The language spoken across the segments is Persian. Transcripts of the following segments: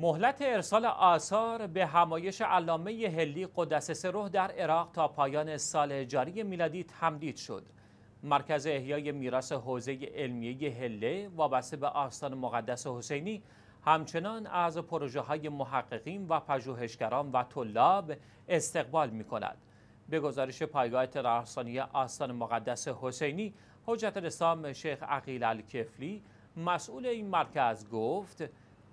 مهلت ارسال آثار به همایش علامه هلی قدس سروح در عراق تا پایان سال جاری میلادی تمدید شد. مرکز احیای میراث حوزه علمیه هله وابسته به آستان مقدس حسینی همچنان از پروژه های محققین و پژوهشگران و طلاب استقبال می کند. به گزارش پایگاه ترحسانی آستان مقدس حسینی حجت الاسلام شیخ عقیل الکفلی مسئول این مرکز گفت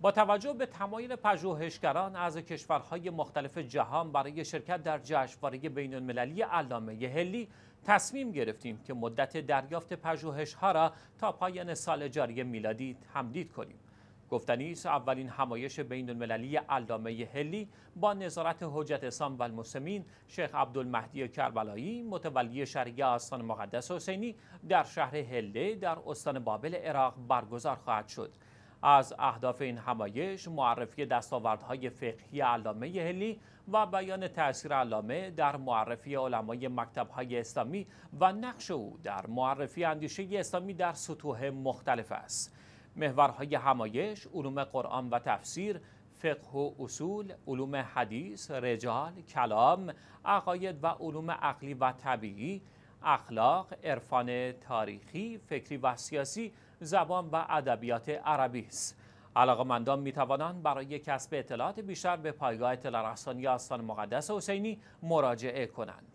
با توجه به تمایل پژوهشگران از کشورهای مختلف جهان برای شرکت در جشنواره المللی علامه هلی تصمیم گرفتیم که مدت دریافت پژوهش‌ها را تا پایان سال جاری میلادی تمدید کنیم. گفتنی است اولین همایش بین المللی علامه هلی با نظارت حجت اسلام و المسلمین شیخ عبدالمهدی کربلایی متولی شرعی آستان مقدس حسینی در شهر هله در استان بابل عراق برگزار خواهد شد. از اهداف این همایش معرفی دستاوردهای فقهی علامه هلی و بیان تاثیر علامه در معرفی علمای مکتبهای اسلامی و نقش او در معرفی اندیشه اسلامی در سطوح مختلف است محورهای همایش علوم قرآن و تفسیر فقه و اصول، علوم حدیث، رجال، کلام، عقاید و علوم عقلی و طبیعی، اخلاق، عرفان تاریخی، فکری و سیاسی زبان و ادبیات عربی است علاقمندان می توانند برای کسب اطلاعات بیشتر به پایگاه اطلاع رسانی آستان مقدس حسینی مراجعه کنند